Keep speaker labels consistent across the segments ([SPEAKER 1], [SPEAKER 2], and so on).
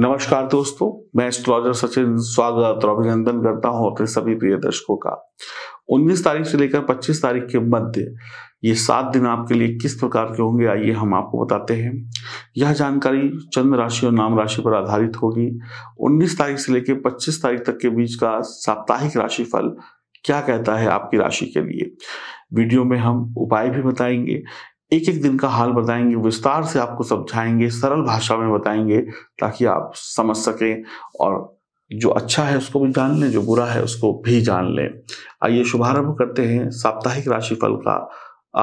[SPEAKER 1] नमस्कार दोस्तों मैं एस्ट्रोलॉजर सचिन स्वागत और अभिनंदन करता हूं अपने सभी प्रिय दर्शकों का 19 तारीख से लेकर 25 तारीख के मध्य ये सात दिन आपके लिए किस प्रकार के होंगे आइए हम आपको बताते हैं यह जानकारी चंद्र राशि और नाम राशि पर आधारित होगी 19 तारीख से लेकर 25 तारीख तक के बीच का साप्ताहिक राशिफल क्या कहता है आपकी राशि के लिए वीडियो में हम उपाय भी बताएंगे एक एक दिन का हाल बताएंगे विस्तार से आपको समझाएंगे सरल भाषा में बताएंगे ताकि आप समझ सकें और जो अच्छा है उसको भी जान लें जो बुरा है उसको भी जान लें आइए शुभारंभ करते हैं साप्ताहिक राशिफल का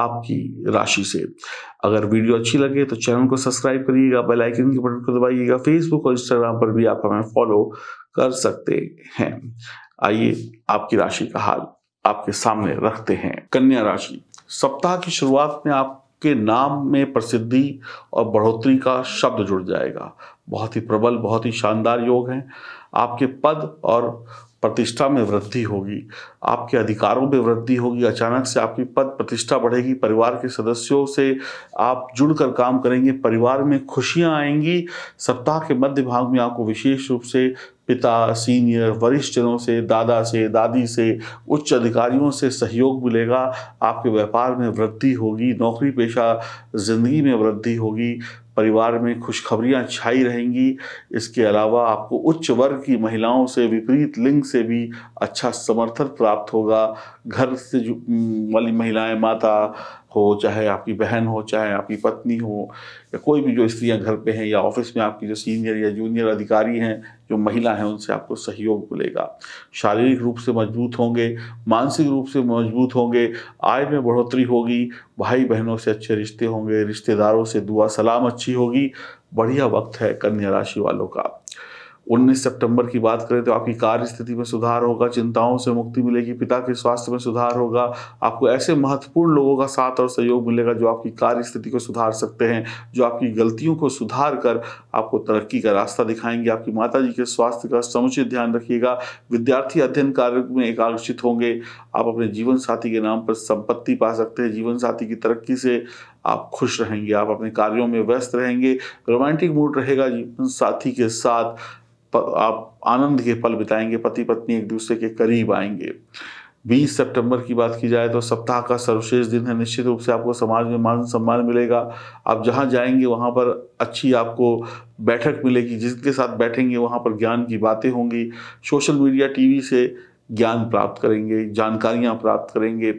[SPEAKER 1] आपकी राशि से अगर वीडियो अच्छी लगे तो चैनल को सब्सक्राइब करिएगा बेल आइकन के बटन को दबाइएगा फेसबुक और इंस्टाग्राम पर भी आप हमें फॉलो कर सकते हैं आइए आपकी राशि का हाल आपके सामने रखते हैं कन्या राशि सप्ताह की शुरुआत में आप के नाम में प्रसिद्धि और बढ़ोतरी का शब्द जुड़ जाएगा बहुत ही प्रबल बहुत ही शानदार योग हैं आपके पद और प्रतिष्ठा में वृद्धि होगी आपके अधिकारों में वृद्धि होगी अचानक से आपकी पद प्रतिष्ठा बढ़ेगी परिवार के सदस्यों से आप जुड़कर काम करेंगे परिवार में खुशियां आएंगी सप्ताह के मध्य भाग में आपको विशेष रूप से पिता सीनियर वरिष्ठ जनों से दादा से दादी से उच्च अधिकारियों से सहयोग मिलेगा आपके व्यापार में वृद्धि होगी नौकरी पेशा ज़िंदगी में वृद्धि होगी परिवार में खुशखबरियाँ छाई रहेंगी इसके अलावा आपको उच्च वर्ग की महिलाओं से विपरीत लिंग से भी अच्छा समर्थन प्राप्त होगा घर से जो वाली महिलाएं माता हो चाहे आपकी बहन हो चाहे आपकी पत्नी हो या कोई भी जो स्त्रियां घर पे हैं या ऑफिस में आपकी जो सीनियर या जूनियर अधिकारी हैं जो महिला हैं उनसे आपको सहयोग मिलेगा शारीरिक रूप से मजबूत होंगे मानसिक रूप से मजबूत होंगे आय में बढ़ोतरी होगी भाई बहनों से अच्छे रिश्ते होंगे रिश्तेदारों से दुआ सलाम अच्छी अच्छी होगी बढ़िया वक्त है कन्या राशि वालों का 19 सितंबर की बात करें तो आपकी कार्य स्थिति में सुधार होगा चिंताओं से मुक्ति मिलेगी पिता के स्वास्थ्य में सुधार होगा आपको ऐसे महत्वपूर्ण लोगों का साथ और सहयोग मिलेगा जो आपकी कार्य स्थिति को सुधार सकते हैं जो आपकी गलतियों को सुधार कर आपको तरक्की का रास्ता दिखाएंगे आपकी माता जी के स्वास्थ्य का समुचित ध्यान रखिएगा विद्यार्थी अध्ययन कार्य में एकाग्रचित होंगे आप अपने जीवन साथी के नाम पर संपत्ति पा सकते हैं जीवन साथी की तरक्की से आप खुश रहेंगे आप अपने कार्यों में व्यस्त रहेंगे रोमांटिक मूड रहेगा जीवन साथी के साथ आप आनंद के पल बिताएंगे पति पत्नी एक दूसरे के करीब आएंगे 20 सितंबर की बात की जाए तो सप्ताह का सर्वश्रेष्ठ दिन है निश्चित रूप से आपको समाज में मान सम्मान मिलेगा आप जहाँ जाएंगे वहाँ पर अच्छी आपको बैठक मिलेगी जिसके साथ बैठेंगे वहाँ पर ज्ञान की बातें होंगी सोशल मीडिया टीवी से ज्ञान प्राप्त करेंगे जानकारियां प्राप्त करेंगे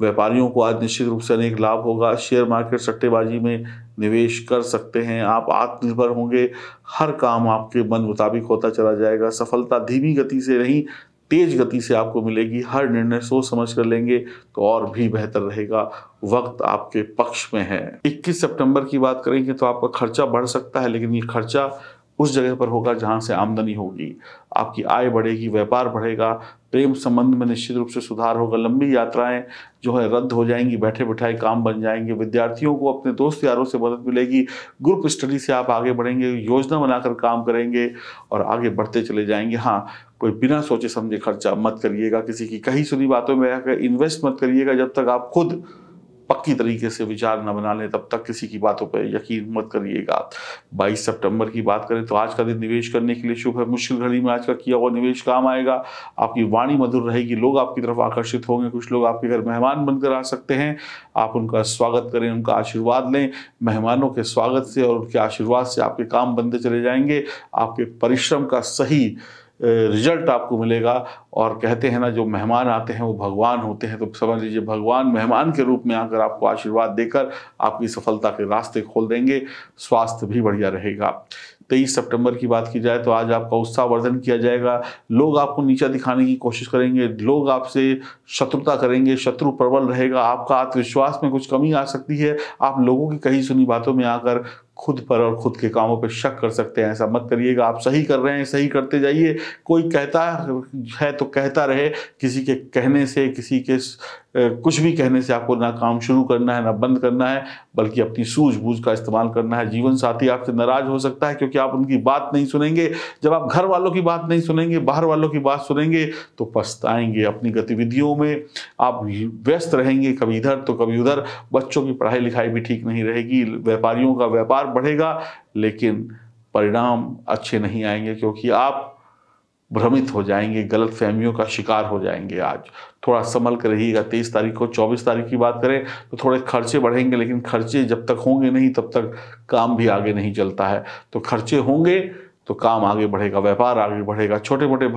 [SPEAKER 1] व्यापारियों को आज निश्चित रूप से अनेक लाभ होगा शेयर मार्केट सट्टेबाजी में निवेश कर सकते हैं आप आत्मनिर्भर होंगे हर काम आपके मन मुताबिक होता चला जाएगा सफलता धीमी गति से नहीं तेज गति से आपको मिलेगी हर निर्णय सोच समझ कर लेंगे तो और भी बेहतर रहेगा वक्त आपके पक्ष में है 21 सितंबर की बात करेंगे तो आपका खर्चा बढ़ सकता है लेकिन ये खर्चा उस जगह पर होगा जहाँ से आमदनी होगी आपकी आय बढ़ेगी व्यापार बढ़ेगा प्रेम संबंध में निश्चित रूप से सुधार होगा लंबी यात्राएं जो है रद्द हो जाएंगी बैठे बैठाए काम बन जाएंगे विद्यार्थियों को अपने दोस्त यारों से मदद मिलेगी ग्रुप स्टडी से आप आगे बढ़ेंगे योजना बनाकर काम करेंगे और आगे बढ़ते चले जाएंगे हाँ कोई बिना सोचे समझे खर्चा मत करिएगा किसी की कही सुनी बातों में आकर इन्वेस्ट मत करिएगा जब तक आप खुद पक्की तरीके से विचार न बना लें तब तक किसी की बातों पर यकीन मत करिएगा आप बाईस सितंबर की बात करें तो आज का दिन निवेश करने के लिए शुभ है मुश्किल घड़ी में आज का किया हुआ निवेश काम आएगा आपकी वाणी मधुर रहेगी लोग आपकी तरफ आकर्षित होंगे कुछ लोग आपके घर मेहमान बनकर आ सकते हैं आप उनका स्वागत करें उनका आशीर्वाद लें मेहमानों के स्वागत से और उनके आशीर्वाद से आपके काम बनते चले जाएंगे आपके परिश्रम का सही रिजल्ट आपको मिलेगा और कहते हैं ना जो मेहमान आते हैं वो भगवान होते हैं तो समझ लीजिए भगवान मेहमान के रूप में आकर आपको आशीर्वाद देकर आपकी सफलता के रास्ते खोल देंगे स्वास्थ्य भी बढ़िया रहेगा तेईस सितंबर की बात की जाए तो आज आपका उत्साह वर्धन किया जाएगा लोग आपको नीचा दिखाने की कोशिश करेंगे लोग आपसे शत्रुता करेंगे शत्रु प्रबल रहेगा आपका आत्मविश्वास में कुछ कमी आ सकती है आप लोगों की कही सुनी बातों में आकर खुद पर और खुद के कामों पर शक कर सकते हैं ऐसा मत करिएगा आप सही कर रहे हैं सही करते जाइए कोई कहता है तो कहता रहे किसी के कहने से किसी के कुछ भी कहने से आपको ना काम शुरू करना है ना बंद करना है बल्कि अपनी सूझबूझ का इस्तेमाल करना है जीवन साथी आपसे नाराज हो सकता है क्योंकि कि आप उनकी बात नहीं सुनेंगे जब आप घर वालों की बात नहीं सुनेंगे बाहर वालों की बात सुनेंगे तो पछताएंगे अपनी गतिविधियों में आप व्यस्त रहेंगे कभी इधर तो कभी उधर बच्चों की पढ़ाई लिखाई भी ठीक नहीं रहेगी व्यापारियों का व्यापार बढ़ेगा लेकिन परिणाम अच्छे नहीं आएंगे क्योंकि आप भ्रमित हो जाएंगे गलत फहमियों का शिकार हो जाएंगे आज थोड़ा संभल कर रहिएगा तेईस तारीख को चौबीस तारीख की बात करें तो थोड़े खर्चे बढ़ेंगे लेकिन खर्चे जब तक होंगे नहीं तब तक काम भी आगे नहीं चलता है तो खर्चे होंगे तो काम आगे बढ़ेगा व्यापार आगे बढ़ेगा छोटे मोटे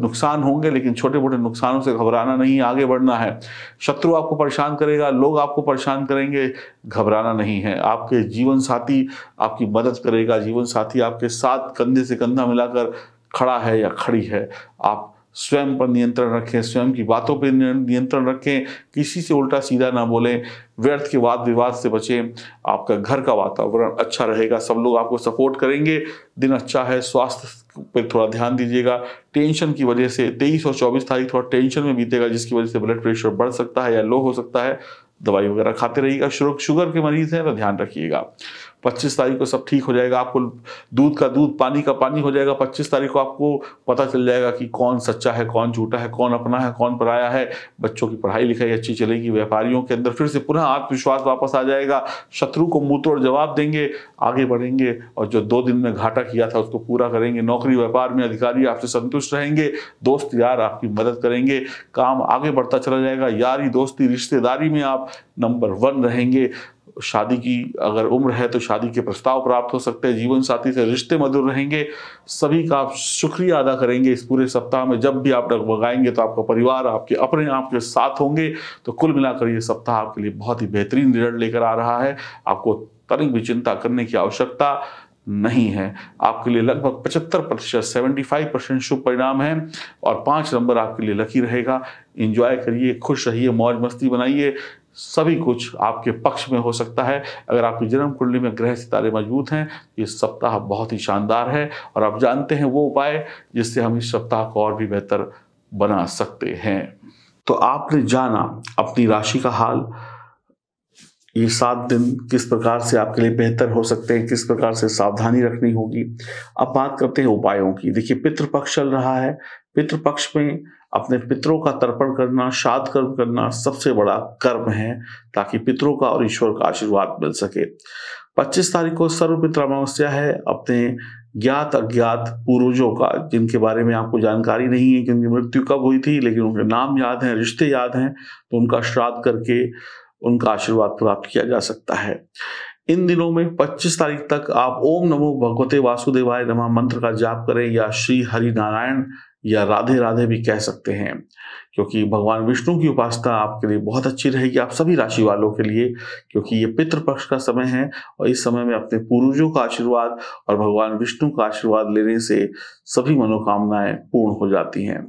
[SPEAKER 1] नुकसान होंगे लेकिन छोटे मोटे नुकसानों से घबराना नहीं आगे बढ़ना है शत्रु आपको परेशान करेगा लोग आपको परेशान करेंगे घबराना नहीं है आपके जीवन साथी आपकी मदद करेगा जीवन साथी आपके साथ कंधे से कंधा मिलाकर खड़ा है या खड़ी है आप स्वयं पर नियंत्रण रखें स्वयं की बातों पर नियंत्रण रखें किसी से उल्टा सीधा ना बोलें व्यर्थ के वाद विवाद से बचें आपका घर का वातावरण अच्छा रहेगा सब लोग आपको सपोर्ट करेंगे दिन अच्छा है स्वास्थ्य पर थोड़ा ध्यान दीजिएगा टेंशन की वजह से तेईस और चौबीस तारीख थोड़ा टेंशन में बीतेगा जिसकी वजह से ब्लड प्रेशर बढ़ सकता है या लो हो सकता है दवाई वगैरह खाते रहिएगा शुगर के मरीज हैं तो ध्यान रखिएगा पच्चीस तारीख को सब ठीक हो जाएगा आपको दूध का दूध पानी का पानी हो जाएगा पच्चीस तारीख को आपको पता चल जाएगा कि कौन सच्चा है कौन झूठा है कौन अपना है कौन पराया है बच्चों की पढ़ाई लिखाई अच्छी चलेगी व्यापारियों के अंदर फिर से पुनः आत्मविश्वास वापस आ जाएगा शत्रु को मुंह तोड़ जवाब देंगे आगे बढ़ेंगे और जो दो दिन में घाटा किया था उसको पूरा करेंगे नौकरी व्यापार में अधिकारी आपसे संतुष्ट रहेंगे दोस्त यार आपकी मदद करेंगे काम आगे बढ़ता चला जाएगा यारी दोस्ती रिश्तेदारी में आप नंबर वन रहेंगे शादी की अगर उम्र है तो शादी के प्रस्ताव प्राप्त हो सकते हैं जीवन साथी से रिश्ते मधुर रहेंगे सभी का आप शुक्रिया अदा करेंगे इस पूरे सप्ताह में जब भी आप डगमगाएंगे तो आपका परिवार आपके अपने आपके साथ होंगे तो कुल मिलाकर ये सप्ताह आपके लिए बहुत ही बेहतरीन रिजल्ट लेकर आ रहा है आपको तनिक भी चिंता करने की आवश्यकता नहीं है आपके लिए लगभग 75 प्रतिशत सेवेंटी फाइव परसेंट शुभ परिणाम है और पांच नंबर आपके लिए लकी रहेगा इंजॉय करिए खुश रहिए मौज मस्ती बनाइए सभी कुछ आपके पक्ष में हो सकता है अगर आपकी जन्म कुंडली में ग्रह सितारे मजबूत हैं ये सप्ताह बहुत ही शानदार है और आप जानते हैं वो उपाय जिससे हम इस सप्ताह को और भी बेहतर बना सकते हैं तो आपने जाना अपनी राशि का हाल ये सात दिन किस प्रकार से आपके लिए बेहतर हो सकते हैं किस प्रकार से सावधानी रखनी होगी अब बात करते हैं उपायों की देखिए पितृपक्ष चल रहा है पितृपक्ष में अपने पितरों का तर्पण करना श्राद्ध कर्म करना सबसे बड़ा कर्म है ताकि पितरों का और ईश्वर का आशीर्वाद मिल सके 25 तारीख को सर्व पित्र अमावस्या है अपने ज्ञात अज्ञात पूर्वजों का जिनके बारे में आपको जानकारी नहीं है कि उनकी मृत्यु कब हुई थी लेकिन उनके नाम याद हैं रिश्ते याद हैं तो उनका श्राद्ध करके उनका आशीर्वाद प्राप्त किया जा सकता है इन दिनों में 25 तारीख तक आप ओम नमो भगवते वासुदेवाय नमा मंत्र का जाप करें या श्री हरि नारायण या राधे राधे भी कह सकते हैं क्योंकि भगवान विष्णु की उपासना आपके लिए बहुत अच्छी रहेगी आप सभी राशि वालों के लिए क्योंकि ये पितृ पक्ष का समय है और इस समय में अपने पूर्वजों का आशीर्वाद और भगवान विष्णु का आशीर्वाद लेने से सभी मनोकामनाएं पूर्ण हो जाती हैं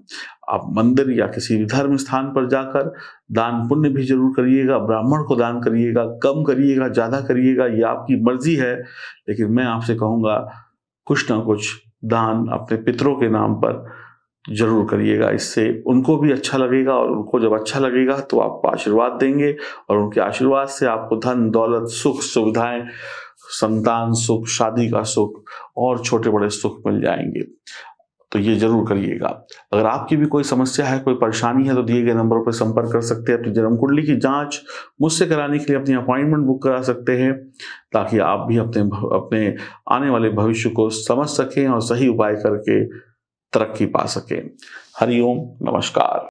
[SPEAKER 1] आप मंदिर या किसी भी धर्म स्थान पर जाकर दान पुण्य भी जरूर करिएगा ब्राह्मण को दान करिएगा कम करिएगा ज़्यादा करिएगा ये आपकी मर्जी है लेकिन मैं आपसे कहूँगा कुछ ना कुछ दान अपने पितरों के नाम पर जरूर करिएगा इससे उनको भी अच्छा लगेगा और उनको जब अच्छा लगेगा तो आपको आशीर्वाद देंगे और उनके आशीर्वाद से आपको धन दौलत सुख सुविधाएं संतान सुख शादी का सुख और छोटे बड़े सुख मिल जाएंगे तो ये जरूर करिएगा अगर आपकी भी कोई समस्या है कोई परेशानी है तो दिए गए नंबरों पर संपर्क कर सकते हैं अपनी जन्म कुंडली की जांच मुझसे कराने के लिए अपनी अपॉइंटमेंट बुक करा सकते हैं ताकि आप भी अपने अपने आने वाले भविष्य को समझ सकें और सही उपाय करके तरक्की पा सके हरिओम नमस्कार